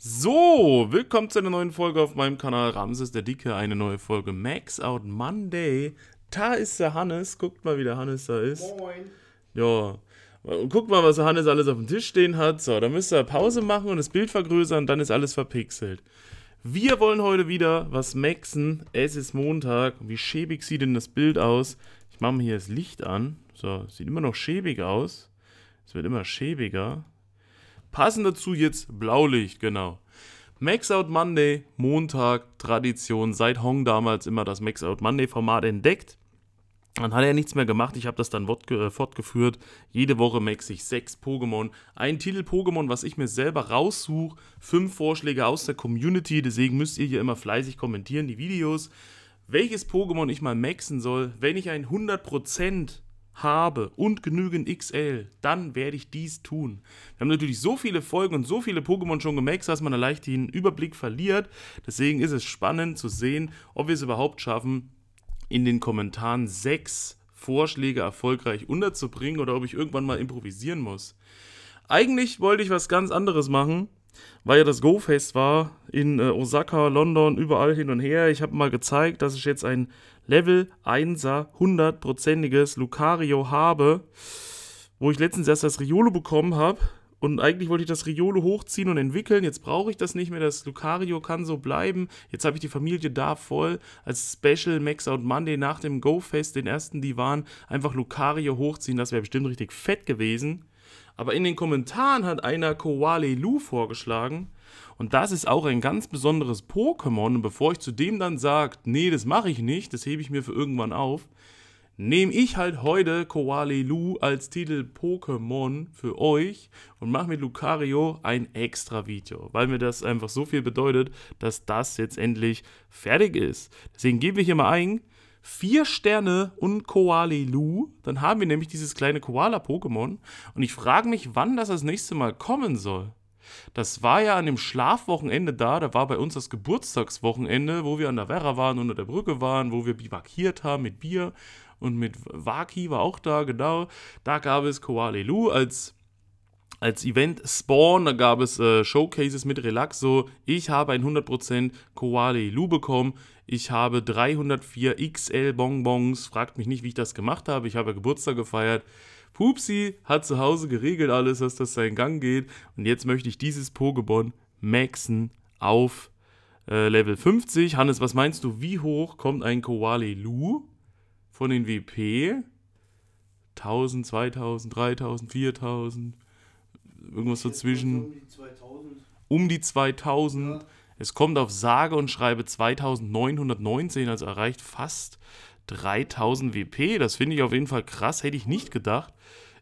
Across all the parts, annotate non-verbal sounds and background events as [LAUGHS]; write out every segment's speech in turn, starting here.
So, willkommen zu einer neuen Folge auf meinem Kanal Ramses der Dicke, eine neue Folge Max Out Monday. Da ist der Hannes, guckt mal, wie der Hannes da ist. Moin. Ja, guckt mal, was der Hannes alles auf dem Tisch stehen hat. So, dann müsst ihr Pause machen und das Bild vergrößern, dann ist alles verpixelt. Wir wollen heute wieder was maxen. Es ist Montag. Wie schäbig sieht denn das Bild aus? Ich mache mir hier das Licht an. So, sieht immer noch schäbig aus. Es wird immer schäbiger. Passend dazu jetzt Blaulicht, genau. Max Out Monday, Montag, Tradition, seit Hong damals immer das Max Out Monday Format entdeckt. Dann hat er nichts mehr gemacht. Ich habe das dann äh, fortgeführt. Jede Woche max ich sechs Pokémon. Ein Titel-Pokémon, was ich mir selber raussuche. Fünf Vorschläge aus der Community. Deswegen müsst ihr hier immer fleißig kommentieren, die Videos. Welches Pokémon ich mal maxen soll. Wenn ich ein 100% habe und genügend XL, dann werde ich dies tun. Wir haben natürlich so viele Folgen und so viele Pokémon schon gemaxt, dass man da leicht den Überblick verliert. Deswegen ist es spannend zu sehen, ob wir es überhaupt schaffen, in den Kommentaren sechs Vorschläge erfolgreich unterzubringen oder ob ich irgendwann mal improvisieren muss. Eigentlich wollte ich was ganz anderes machen, weil ja das Go-Fest war in äh, Osaka, London, überall hin und her. Ich habe mal gezeigt, dass ich jetzt ein Level 1er, 100%iges Lucario habe, wo ich letztens erst das Riolo bekommen habe. Und eigentlich wollte ich das Riolo hochziehen und entwickeln. Jetzt brauche ich das nicht mehr. Das Lucario kann so bleiben. Jetzt habe ich die Familie da voll. Als Special Max Out Monday nach dem Go-Fest, den ersten, die waren, einfach Lucario hochziehen. Das wäre bestimmt richtig fett gewesen. Aber in den Kommentaren hat einer Koale Lu vorgeschlagen. Und das ist auch ein ganz besonderes Pokémon. Und bevor ich zu dem dann sage, nee, das mache ich nicht, das hebe ich mir für irgendwann auf, nehme ich halt heute Koale Lu als Titel Pokémon für euch und mache mit Lucario ein extra Video, weil mir das einfach so viel bedeutet, dass das jetzt endlich fertig ist. Deswegen gebe ich hier mal ein, vier Sterne und Koalelu. Dann haben wir nämlich dieses kleine Koala-Pokémon. Und ich frage mich, wann das das nächste Mal kommen soll. Das war ja an dem Schlafwochenende da, da war bei uns das Geburtstagswochenende, wo wir an der Werra waren, unter der Brücke waren, wo wir bivakiert haben mit Bier und mit Waki war auch da, genau. Da gab es Koalelu als als Event Spawn, da gab es äh, Showcases mit Relaxo. Ich habe ein 100% Koali Lu bekommen. Ich habe 304 XL Bonbons. Fragt mich nicht, wie ich das gemacht habe. Ich habe Geburtstag gefeiert. Pupsi hat zu Hause geregelt alles, dass das seinen Gang geht. Und jetzt möchte ich dieses Pokémon maxen auf äh, Level 50. Hannes, was meinst du, wie hoch kommt ein Koali Lu von den WP? 1000, 2000, 3000, 4000 irgendwas dazwischen. Um die 2000. Um die 2000. Ja. Es kommt auf sage und schreibe 2919, also erreicht fast 3000 WP. Das finde ich auf jeden Fall krass, hätte ich nicht gedacht.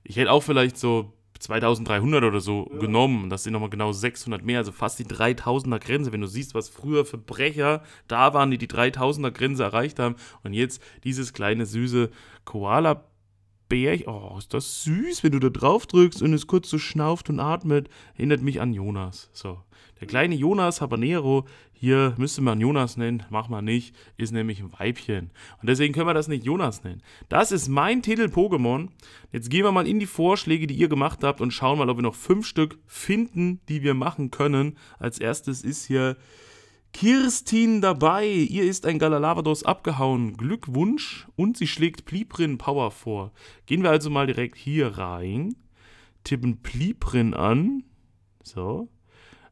Ich hätte auch vielleicht so 2300 oder so ja. genommen. Das sind nochmal genau 600 mehr, also fast die 3000er Grenze. Wenn du siehst, was früher Verbrecher da waren, die die 3000er Grenze erreicht haben und jetzt dieses kleine süße Koala Bärchen. Oh, ist das süß, wenn du da drauf drückst und es kurz so schnauft und atmet. Erinnert mich an Jonas. So. Der kleine Jonas Habanero, hier müsste man Jonas nennen, mach mal nicht, ist nämlich ein Weibchen. Und deswegen können wir das nicht Jonas nennen. Das ist mein Titel Pokémon. Jetzt gehen wir mal in die Vorschläge, die ihr gemacht habt und schauen mal, ob wir noch fünf Stück finden, die wir machen können. Als erstes ist hier Kirstin dabei. Ihr ist ein Galalavados abgehauen. Glückwunsch. Und sie schlägt Pliprin Power vor. Gehen wir also mal direkt hier rein. Tippen Pliprin an. So.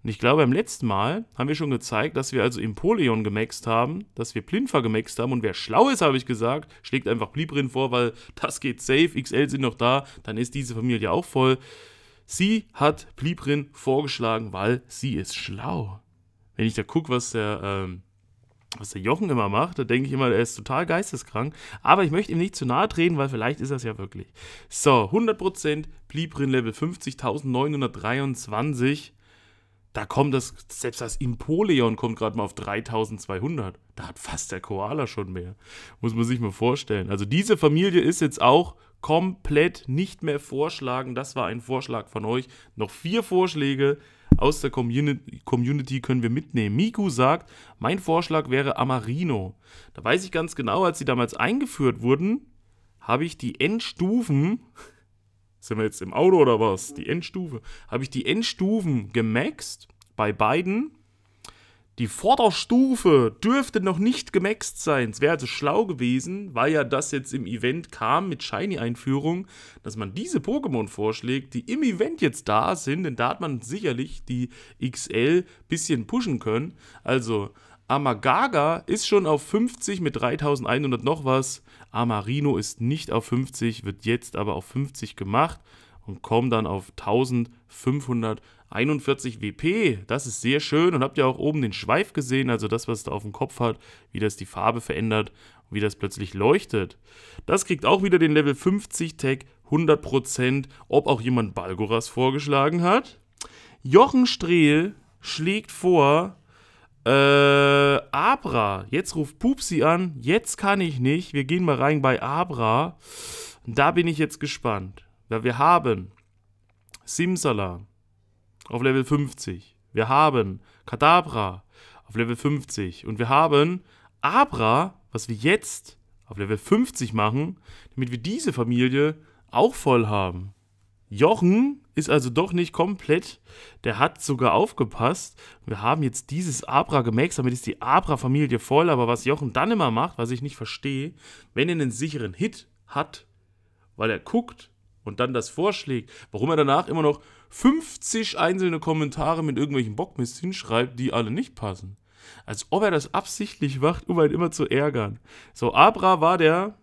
Und ich glaube, beim letzten Mal haben wir schon gezeigt, dass wir also Impoleon gemaxt haben, dass wir Plinfa gemaxt haben. Und wer schlau ist, habe ich gesagt, schlägt einfach Pliprin vor, weil [LAUGHS] das geht safe. XL sind noch da. Dann ist diese Familie auch voll. Sie hat Pliprin vorgeschlagen, weil sie ist schlau wenn ich da gucke, was der, ähm, was der Jochen immer macht, da denke ich immer, er ist total geisteskrank. Aber ich möchte ihm nicht zu nahe treten, weil vielleicht ist das ja wirklich. So, 100% Blibrin Level 50.923. Da kommt das, selbst das Impoleon kommt gerade mal auf 3200. Da hat fast der Koala schon mehr. Muss man sich mal vorstellen. Also diese Familie ist jetzt auch komplett nicht mehr vorschlagen. Das war ein Vorschlag von euch. Noch vier Vorschläge aus der Community können wir mitnehmen. Miku sagt, mein Vorschlag wäre Amarino. Da weiß ich ganz genau, als sie damals eingeführt wurden, habe ich die Endstufen, [LAUGHS] sind wir jetzt im Auto oder was? Die Endstufe, habe ich die Endstufen gemaxt bei beiden die Vorderstufe dürfte noch nicht gemaxt sein. Es wäre also schlau gewesen, weil ja das jetzt im Event kam mit Shiny-Einführung, dass man diese Pokémon vorschlägt, die im Event jetzt da sind, denn da hat man sicherlich die XL bisschen pushen können. Also Amagaga ist schon auf 50 mit 3100 noch was. Amarino ist nicht auf 50, wird jetzt aber auf 50 gemacht und kommt dann auf 1500 41 WP, das ist sehr schön und habt ja auch oben den Schweif gesehen, also das, was es da auf dem Kopf hat, wie das die Farbe verändert und wie das plötzlich leuchtet. Das kriegt auch wieder den Level 50 Tag 100%, ob auch jemand Balgoras vorgeschlagen hat. Jochen Strehl schlägt vor, äh, Abra, jetzt ruft Pupsi an, jetzt kann ich nicht, wir gehen mal rein bei Abra. Da bin ich jetzt gespannt, weil wir haben Simsalam, auf Level 50. Wir haben Kadabra auf Level 50. Und wir haben Abra, was wir jetzt auf Level 50 machen, damit wir diese Familie auch voll haben. Jochen ist also doch nicht komplett. Der hat sogar aufgepasst. Wir haben jetzt dieses Abra gemaxt, damit ist die Abra-Familie voll. Aber was Jochen dann immer macht, was ich nicht verstehe, wenn er einen sicheren Hit hat, weil er guckt, und dann das vorschlägt, warum er danach immer noch 50 einzelne Kommentare mit irgendwelchen Bockmist hinschreibt, die alle nicht passen. Als ob er das absichtlich macht, um einen immer zu ärgern. So, Abra war der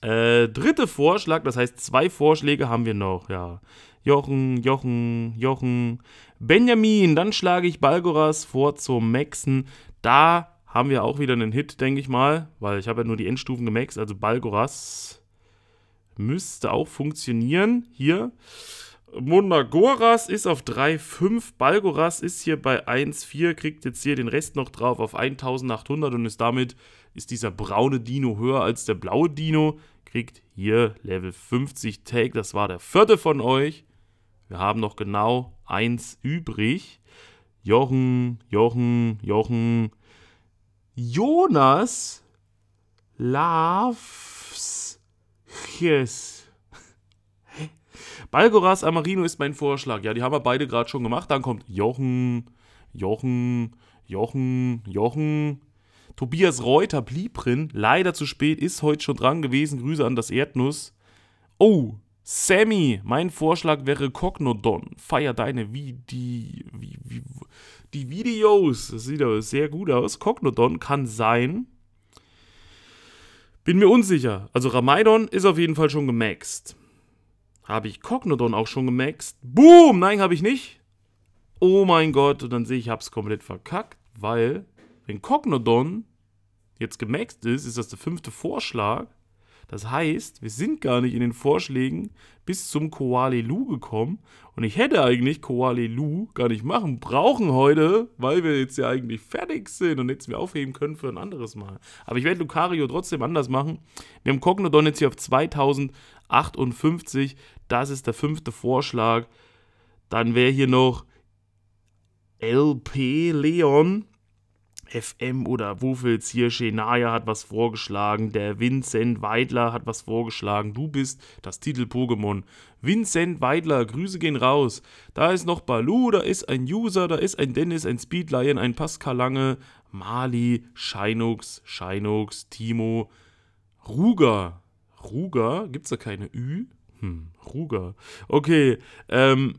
äh, dritte Vorschlag, das heißt, zwei Vorschläge haben wir noch, ja. Jochen, Jochen, Jochen. Benjamin, dann schlage ich Balgoras vor zum Maxen. Da haben wir auch wieder einen Hit, denke ich mal, weil ich habe ja nur die Endstufen gemaxt, also Balgoras Müsste auch funktionieren. Hier. Monagoras ist auf 3,5. Balgoras ist hier bei 1,4. Kriegt jetzt hier den Rest noch drauf auf 1800 und ist damit ist dieser braune Dino höher als der blaue Dino. Kriegt hier Level 50 Take. Das war der vierte von euch. Wir haben noch genau eins übrig. Jochen, Jochen, Jochen. Jonas Love Yes. Balgoras Amarino ist mein Vorschlag. Ja, die haben wir beide gerade schon gemacht. Dann kommt Jochen, Jochen, Jochen, Jochen. Tobias Reuter blieb drin. Leider zu spät, ist heute schon dran gewesen. Grüße an das Erdnuss. Oh, Sammy, mein Vorschlag wäre Cognodon. Feier deine wie wie, wie, die Videos. Das sieht aber sehr gut aus. Cognodon kann sein. Bin mir unsicher. Also Ramaidon ist auf jeden Fall schon gemaxt. Habe ich Cognodon auch schon gemaxt? Boom! Nein, habe ich nicht. Oh mein Gott. Und dann sehe ich, ich habe es komplett verkackt, weil wenn Cognodon jetzt gemaxt ist, ist das der fünfte Vorschlag. Das heißt, wir sind gar nicht in den Vorschlägen bis zum Koalelu gekommen. Und ich hätte eigentlich Koalelu gar nicht machen brauchen heute, weil wir jetzt ja eigentlich fertig sind und jetzt wir aufheben können für ein anderes Mal. Aber ich werde Lucario trotzdem anders machen. Wir haben Cognodon jetzt hier auf 2058. Das ist der fünfte Vorschlag. Dann wäre hier noch LP Leon. FM oder Wuffels hier, Shenaya hat was vorgeschlagen, der Vincent Weidler hat was vorgeschlagen, du bist das Titel-Pokémon. Vincent Weidler, Grüße gehen raus. Da ist noch Balu, da ist ein User, da ist ein Dennis, ein Speed Lion, ein Pascal Lange, Mali, Shinux, Shinux, Timo, Ruger. Ruger? Gibt's da keine Ü? Hm, Ruger. Okay, ähm,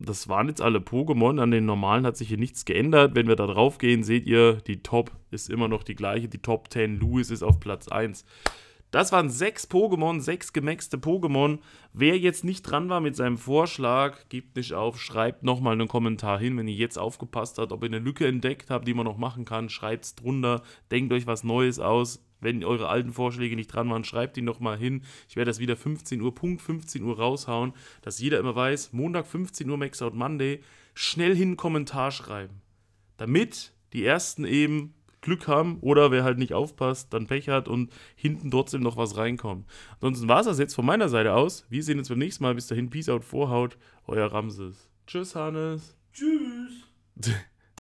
das waren jetzt alle Pokémon. An den normalen hat sich hier nichts geändert. Wenn wir da drauf gehen, seht ihr, die Top ist immer noch die gleiche. Die Top 10 Louis ist auf Platz 1. Das waren sechs Pokémon, sechs gemaxte Pokémon. Wer jetzt nicht dran war mit seinem Vorschlag, gebt nicht auf, schreibt nochmal einen Kommentar hin, wenn ihr jetzt aufgepasst habt, ob ihr eine Lücke entdeckt habt, die man noch machen kann, Schreibt es drunter, denkt euch was Neues aus, wenn eure alten Vorschläge nicht dran waren, schreibt die nochmal hin. Ich werde das wieder 15 Uhr, Punkt 15 Uhr raushauen, dass jeder immer weiß, Montag 15 Uhr Max Out Monday, schnell hin einen Kommentar schreiben. Damit die Ersten eben Glück haben oder wer halt nicht aufpasst, dann Pech hat und hinten trotzdem noch was reinkommt. Ansonsten war es das jetzt von meiner Seite aus. Wir sehen uns beim nächsten Mal. Bis dahin, Peace out, Vorhaut, euer Ramses. Tschüss, Hannes. Tschüss. [LAUGHS]